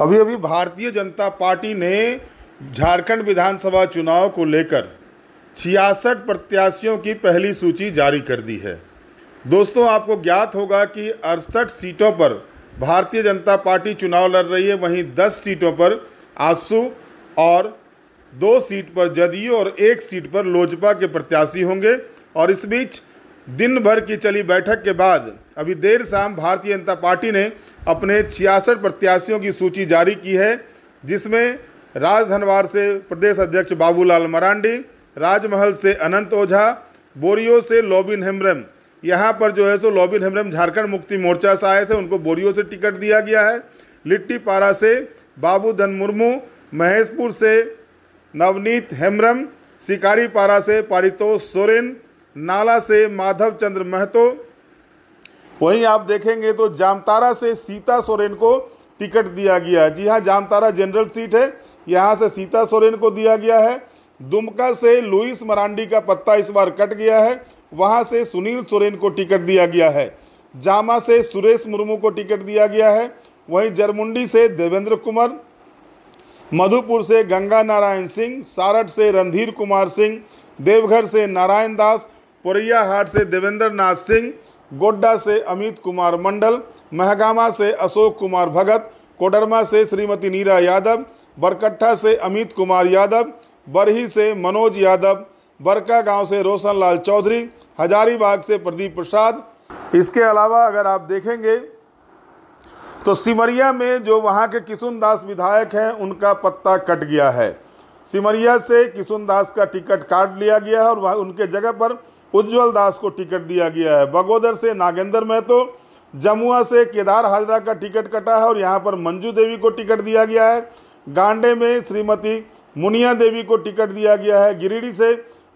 अभी अभी भारतीय जनता पार्टी ने झारखंड विधानसभा चुनाव को लेकर छियासठ प्रत्याशियों की पहली सूची जारी कर दी है दोस्तों आपको ज्ञात होगा कि अड़सठ सीटों पर भारतीय जनता पार्टी चुनाव लड़ रही है वहीं 10 सीटों पर आसू और दो सीट पर जदयू और एक सीट पर लोजपा के प्रत्याशी होंगे और इस बीच दिन भर की चली बैठक के बाद अभी देर शाम भारतीय जनता पार्टी ने अपने छियासठ प्रत्याशियों की सूची जारी की है जिसमें राजधनवार से प्रदेश अध्यक्ष बाबूलाल मरांडी राजमहल से अनंत ओझा बोरियो से लॉबिन हेम्ब्रम यहाँ पर जो है सो लॉबिन हेम्ब्रम झारखंड मुक्ति मोर्चा से आए थे उनको बोरियो से टिकट दिया गया है लिट्टीपारा से बाबू धन मुर्मू महेशपुर से नवनीत हेम्ब्रम शिकारीपारा से पारितोष सोरेन नाला से माधव चंद्र महतो वहीं आप देखेंगे तो जामतारा से सीता सोरेन को टिकट दिया गया जी हाँ जामतारा जनरल सीट है यहाँ से सीता सोरेन को दिया गया है दुमका से लुइस मरांडी का पत्ता इस बार कट गया है वहाँ से सुनील सोरेन को टिकट दिया गया है जामा से सुरेश मुर्मू को टिकट दिया गया है वहीं जरमुंडी से देवेंद्र कुमार मधुपुर से गंगा नारायण सिंह सारठ से रणधीर कुमार सिंह देवघर से नारायण दास पुरैया हाट से देवेंद्र नाथ सिंह गोड्डा से अमित कुमार मंडल महगामा से अशोक कुमार भगत कोडरमा से श्रीमती नीरा यादव बरकट्ठा से अमित कुमार यादव बरही से मनोज यादव बरका गांव से रोशन लाल चौधरी हजारीबाग से प्रदीप प्रसाद इसके अलावा अगर आप देखेंगे तो सिमरिया में जो वहाँ के किशुन दास विधायक हैं उनका पत्ता कट गया है सिमरिया से किशुन दास का टिकट काट लिया गया है और उनके जगह पर उज्जवल दास को टिकट दिया गया है बगोदर से नागेंद्र महतो जमुआ से केदार हाजरा का टिकट कटा है और यहाँ पर मंजू देवी को टिकट दिया गया है गांडे में श्रीमती मुनिया देवी को टिकट दिया गया है गिरिडीह से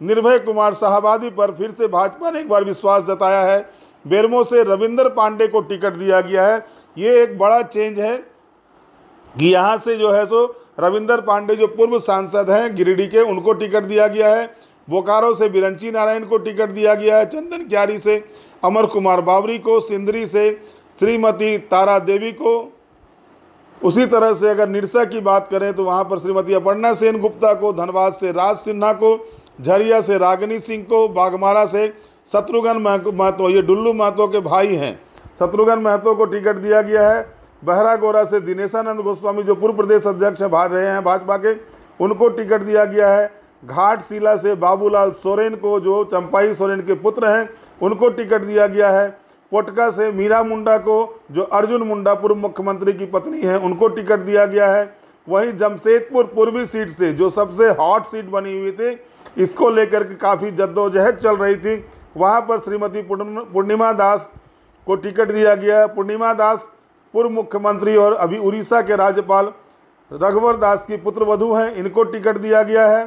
निर्भय कुमार शाहबादी पर फिर से भाजपा ने एक बार विश्वास जताया है बेरमो से रविंदर पांडे को टिकट दिया गया है ये एक बड़ा चेंज है कि यहाँ से जो है सो रविंदर पांडे जो पूर्व सांसद हैं गिरिडीह के उनको टिकट दिया गया है बोकारो से बिरंची नारायण को टिकट दिया गया है चंदन क्यारी से अमर कुमार बावरी को सिंदरी से श्रीमती तारा देवी को उसी तरह से अगर निरसा की बात करें तो वहाँ पर श्रीमती अपर्णा सेन गुप्ता को धनबाद से राज सिन्हा को झरिया से रागनी सिंह को बागमारा से शत्रुघ्न महतो ये डुल्लू महतो के भाई हैं शत्रुघ्न महतो को टिकट दिया गया है बहरागोरा से दिनेशानंद गोस्वामी जो पूर्व प्रदेश अध्यक्ष भाग रहे हैं भाजपा के उनको टिकट दिया गया है घाटशिला से बाबूलाल सोरेन को जो चंपाई सोरेन के पुत्र हैं उनको टिकट दिया गया है पोटका से मीरा मुंडा को जो अर्जुन मुंडा पूर्व मुख्यमंत्री की पत्नी हैं उनको टिकट दिया गया है वहीं जमशेदपुर पूर्वी सीट से जो सबसे हॉट सीट बनी हुई थी इसको लेकर के काफ़ी जद्दोजहद चल रही थी वहाँ पर श्रीमती पूर्णिमा दास को टिकट दिया गया है पूर्णिमा दास पूर्व मुख्यमंत्री और अभी उड़ीसा के राज्यपाल रघुवर दास की पुत्रवधु हैं इनको टिकट दिया गया है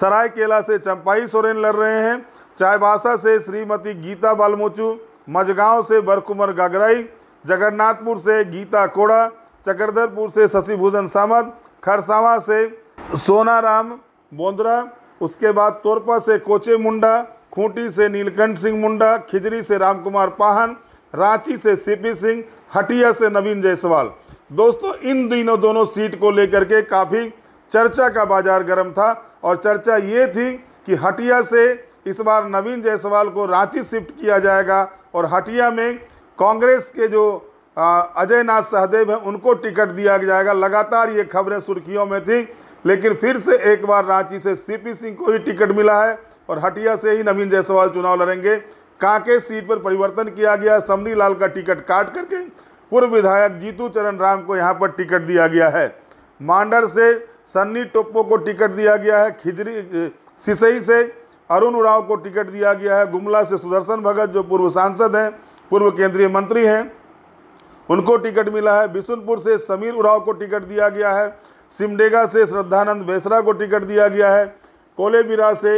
सरायकेला से चंपाई सोरेन लड़ रहे हैं चायबासा से श्रीमती गीता बालमोचू मजगांव से बरकुमर गागराई जगन्नाथपुर से गीता कोड़ा चकरधरपुर से शशिभूषण सामत खरसावा से सोनाराम बोंद्रा उसके बाद तोरपा से कोचे मुंडा खूंटी से नीलकंठ सिंह मुंडा खिजरी से रामकुमार पाहन रांची से सीपी सिंह हटिया से नवीन जायसवाल दोस्तों इन दिनों दोनों सीट को लेकर के काफ़ी चर्चा का बाजार गर्म था और चर्चा ये थी कि हटिया से इस बार नवीन जायसवाल को रांची शिफ्ट किया जाएगा और हटिया में कांग्रेस के जो अजय नाथ सहदेव हैं उनको टिकट दिया जाएगा लगातार ये खबरें सुर्खियों में थी लेकिन फिर से एक बार रांची से सीपी सिंह को ही टिकट मिला है और हटिया से ही नवीन जायसवाल चुनाव लड़ेंगे कांके सीट पर परिवर्तन किया गया समरी लाल का टिकट काट करके पूर्व विधायक जीतू चरण राम को यहाँ पर टिकट दिया गया है मांडर से सन्नी टोप्पो को टिकट दिया गया है खिजरी सिसई से अरुण उराव को टिकट दिया गया है गुमला से सुदर्शन भगत जो पूर्व सांसद हैं पूर्व केंद्रीय मंत्री हैं उनको टिकट मिला है बिशुनपुर से समीर उराव को टिकट दिया गया है सिमडेगा से श्रद्धानंद बेसरा को टिकट दिया गया है कोलेबिरा से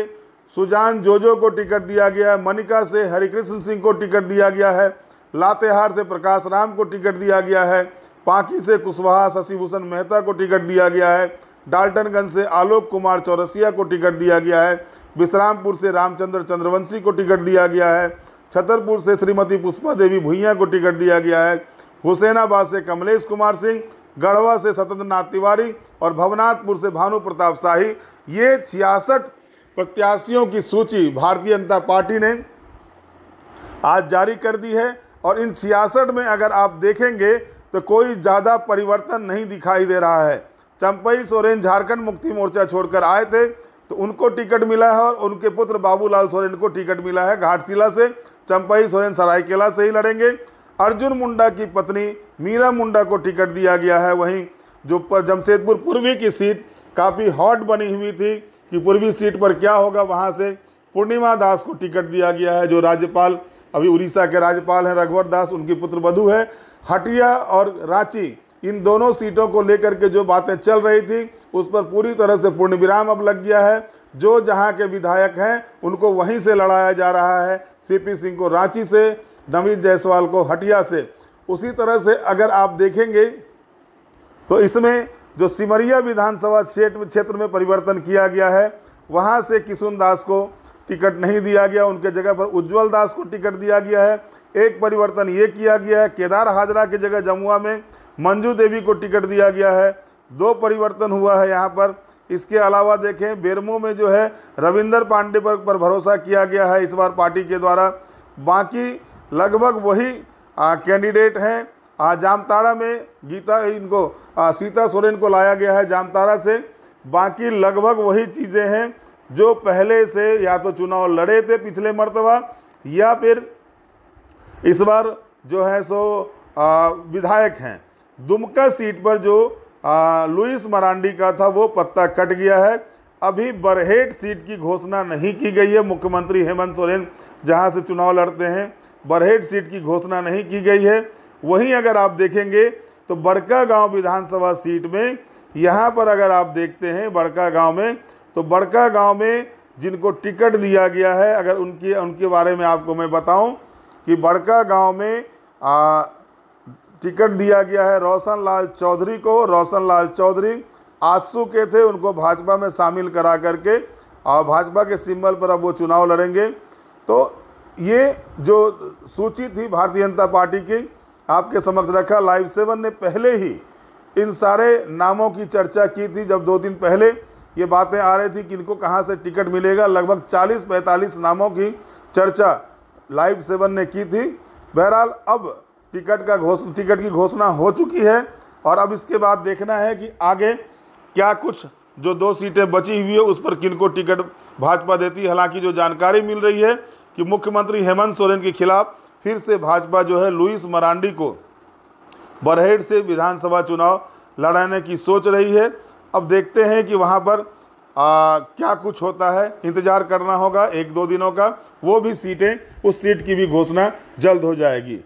सुजान जोजो को टिकट दिया गया है मनिका से हरिकृष्ण सिंह को टिकट दिया गया है लातेहार से प्रकाश राम को टिकट दिया गया है पाकी से कुशवाहा शशिभूषण मेहता को टिकट दिया गया है डाल्टनगंज से आलोक कुमार चौरसिया को टिकट दिया गया है विश्रामपुर से रामचंद्र चंद्रवंशी को टिकट दिया गया है छतरपुर से श्रीमती पुष्पा देवी भुइया को टिकट दिया गया है हुसैनाबाद से कमलेश कुमार सिंह गढ़वा से सतेंद्र नाथ तिवारी और भवनाथपुर से भानु प्रताप शाही ये छियासठ प्रत्याशियों की सूची भारतीय जनता पार्टी ने आज जारी कर दी है और इन छियासठ में अगर आप देखेंगे तो कोई ज़्यादा परिवर्तन नहीं दिखाई दे रहा है चंपई सोरेन झारखंड मुक्ति मोर्चा छोड़कर आए थे तो उनको टिकट मिला है और उनके पुत्र बाबूलाल सोरेन को टिकट मिला है घाटशिला से चंपई सोरेन सरायकेला से ही लड़ेंगे अर्जुन मुंडा की पत्नी मीरा मुंडा को टिकट दिया गया है वहीं जो जमशेदपुर पूर्वी की सीट काफ़ी हॉट बनी हुई थी कि पूर्वी सीट पर क्या होगा वहाँ से पूर्णिमा दास को टिकट दिया गया है जो राज्यपाल अभी उड़ीसा के राज्यपाल हैं रघुवर दास उनकी पुत्र वधु है हटिया और रांची इन दोनों सीटों को लेकर के जो बातें चल रही थी उस पर पूरी तरह से पूर्ण विराम अब लग गया है जो जहां के विधायक हैं उनको वहीं से लड़ाया जा रहा है सीपी सिंह को रांची से नवीन जायसवाल को हटिया से उसी तरह से अगर आप देखेंगे तो इसमें जो सिमरिया विधानसभा क्षेत्र में परिवर्तन किया गया है वहाँ से किशुन दास को टिकट नहीं दिया गया उनके जगह पर उज्जवल दास को टिकट दिया गया है एक परिवर्तन ये किया गया है केदार हाजरा की के जगह जमुआ में मंजू देवी को टिकट दिया गया है दो परिवर्तन हुआ है यहाँ पर इसके अलावा देखें बेरमो में जो है रविंदर पांडे पर, पर भरोसा किया गया है इस बार पार्टी के द्वारा बाकी लगभग वही कैंडिडेट हैं आज जामताड़ा में गीता इनको सीता सोरेन को लाया गया है जामताड़ा से बाकी लगभग वही चीज़ें हैं जो पहले से या तो चुनाव लड़े थे पिछले मरतबा या फिर इस बार जो है सो आ, विधायक हैं दुमका सीट पर जो आ, लुइस मरांडी का था वो पत्ता कट गया है अभी बरहेट सीट की घोषणा नहीं की गई है मुख्यमंत्री हेमंत सोरेन जहां से चुनाव लड़ते हैं बरहेट सीट की घोषणा नहीं की गई है वहीं अगर आप देखेंगे तो बड़का गांव विधानसभा सीट में यहाँ पर अगर आप देखते हैं बड़का गांव में तो बड़का गांव में जिनको टिकट दिया गया है अगर उनके उनके बारे में आपको मैं बताऊं कि बड़का गांव में आ, टिकट दिया गया है रोशन लाल चौधरी को रोशन लाल चौधरी आजसू के थे उनको भाजपा में शामिल करा करके और भाजपा के सिंबल पर अब वो चुनाव लड़ेंगे तो ये जो सूची थी भारतीय जनता पार्टी की आपके समक्ष रखा लाइव सेवन ने पहले ही इन सारे नामों की चर्चा की थी जब दो दिन पहले ये बातें आ रही थी कि इनको कहाँ से टिकट मिलेगा लगभग 40-45 नामों की चर्चा लाइव सेवन ने की थी बहरहाल अब टिकट का घोष टिकट की घोषणा हो चुकी है और अब इसके बाद देखना है कि आगे क्या कुछ जो दो सीटें बची हुई है उस पर किनको टिकट भाजपा देती है हालांकि जो जानकारी मिल रही है कि मुख्यमंत्री हेमंत सोरेन के खिलाफ फिर से भाजपा जो है लुइस मरांडी को बरहेड से विधानसभा चुनाव लड़ाने की सोच रही है अब देखते हैं कि वहाँ पर आ, क्या कुछ होता है इंतज़ार करना होगा एक दो दिनों का वो भी सीटें उस सीट की भी घोषणा जल्द हो जाएगी